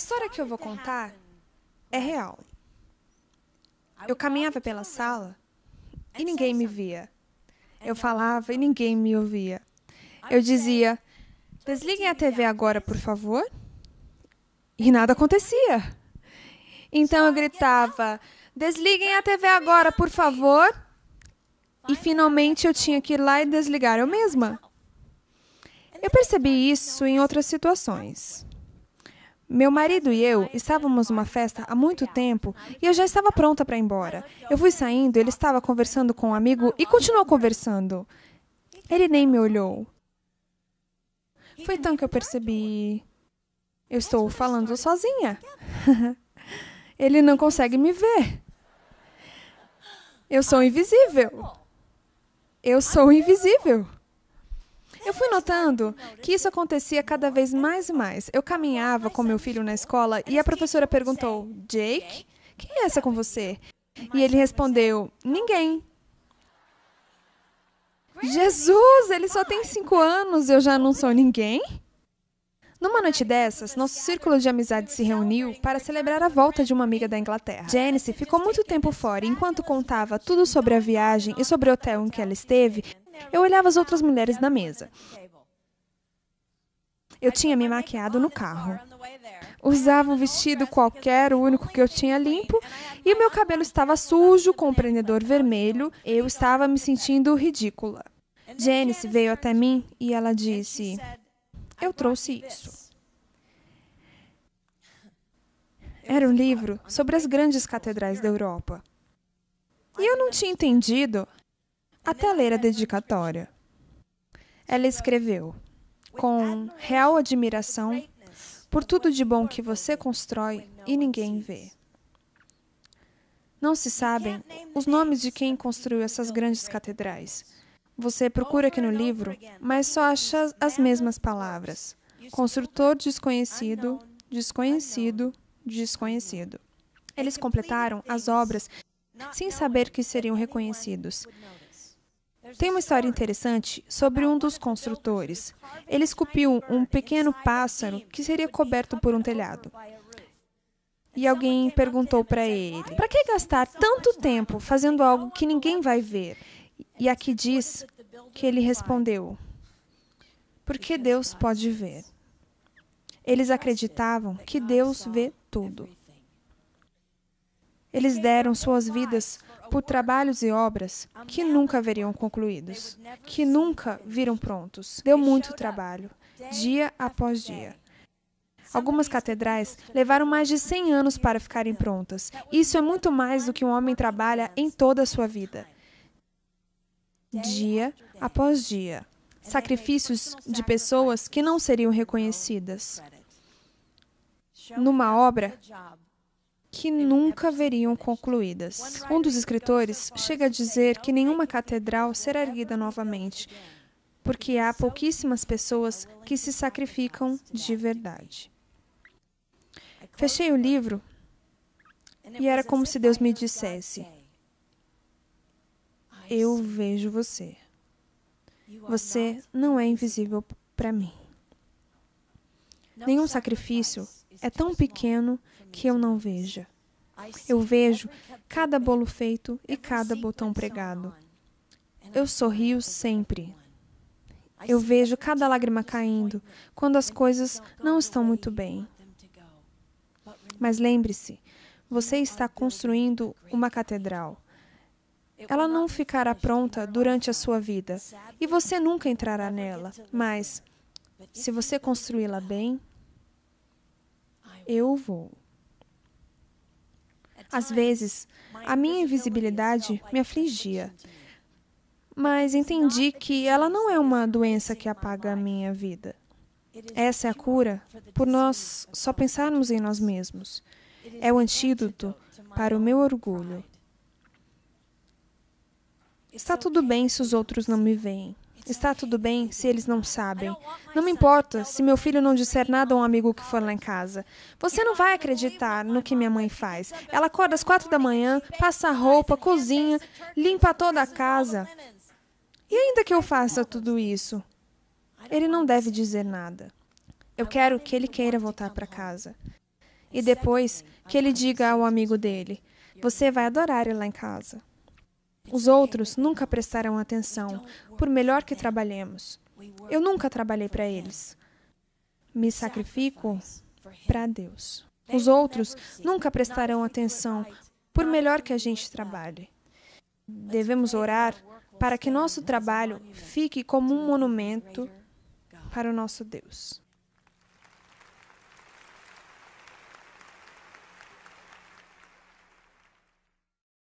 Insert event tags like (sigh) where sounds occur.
história que eu vou contar é real. Eu caminhava pela sala e ninguém me via. Eu falava e ninguém me ouvia. Eu dizia: desliguem a TV agora, por favor. E nada acontecia. Então eu gritava: desliguem a TV agora, por favor. E finalmente eu tinha que ir lá e desligar eu mesma. Eu percebi isso em outras situações. Meu marido e eu estávamos numa festa há muito tempo e eu já estava pronta para ir embora. Eu fui saindo, ele estava conversando com um amigo e continuou conversando. Ele nem me olhou. Foi então que eu percebi. Eu estou falando sozinha. (laughs) Ele não consegue me ver. Eu sou invisível. Eu sou invisível. Eu fui notando que isso acontecia cada vez mais e mais. Eu caminhava com meu filho na escola e a professora perguntou: Jake, quem é essa com você? E ele respondeu: Ninguém. Jesus, ele só tem cinco anos, eu já não sou ninguém? Numa noite dessas, nosso círculo de amizade se reuniu para celebrar a volta de uma amiga da Inglaterra. Janice ficou muito tempo fora, enquanto contava tudo sobre a viagem e sobre o hotel em que ela esteve, eu olhava as outras mulheres na mesa. Eu tinha me maquiado no carro. Usava um vestido qualquer, o único que eu tinha limpo, e o meu cabelo estava sujo, com um prendedor vermelho. Eu estava me sentindo ridícula. Janice veio até mim e ela disse: Eu trouxe isso. Era um livro sobre as grandes catedrais da Europa. E eu não tinha entendido até ler a dedicatória. Ela escreveu: Com real admiração por tudo de bom que você constrói e ninguém vê. Não se sabem os nomes de quem construiu essas grandes catedrais. Você procura aqui no livro, mas só acha as mesmas palavras: construtor desconhecido, desconhecido, desconhecido. Eles completaram as obras sem saber que seriam reconhecidos, tem uma história interessante sobre um dos construtores. Ele esculpiu um pequeno pássaro que seria coberto por um telhado. E alguém perguntou para ele: para que gastar tanto tempo fazendo algo que ninguém vai ver? E aqui diz que ele respondeu: porque Deus pode ver. Eles acreditavam que Deus vê tudo. Eles deram suas vidas por trabalhos e obras que nunca veriam concluídos, que nunca viram prontos. Deu muito trabalho, dia após dia. Algumas catedrais levaram mais de 100 anos para ficarem prontas. Isso é muito mais do que um homem trabalha em toda a sua vida. Dia após dia. Sacrifícios de pessoas que não seriam reconhecidas. Numa obra que nunca veriam concluídas. Um dos escritores chega a dizer que nenhuma catedral será erguida novamente, porque há pouquíssimas pessoas que se sacrificam de verdade. Fechei o livro e era como se Deus me dissesse: Eu vejo você. Você não é invisível para mim. Nenhum sacrifício é tão pequeno que eu não vejo. Eu vejo cada bolo feito e cada botão pregado. Eu sorrio sempre. Eu vejo cada lágrima caindo quando as coisas não estão muito bem. Mas lembre-se, você está construindo uma catedral. Ela não ficará pronta durante a sua vida e você nunca entrará nela, mas se você construí-la bem, eu vou. Às vezes, a minha invisibilidade me afligia, mas entendi que ela não é uma doença que apaga a minha vida. Essa é a cura por nós só pensarmos em nós mesmos. É o antídoto para o meu orgulho. Está tudo bem se os outros não me veem. Está tudo bem se eles não sabem. Não me importa se meu filho não disser nada a um amigo que for lá em casa. Você não vai acreditar no que minha mãe faz. Ela acorda às quatro da manhã, passa a roupa, cozinha, limpa toda a casa. E ainda que eu faça tudo isso, ele não deve dizer nada. Eu quero que ele queira voltar para casa. E depois que ele diga ao amigo dele: Você vai adorar ir lá em casa. Os outros nunca prestaram atenção, por melhor que trabalhemos. Eu nunca trabalhei para eles. Me sacrifico para Deus. Os outros nunca prestarão atenção, por melhor que a gente trabalhe. Devemos orar para que nosso trabalho fique como um monumento para o nosso Deus.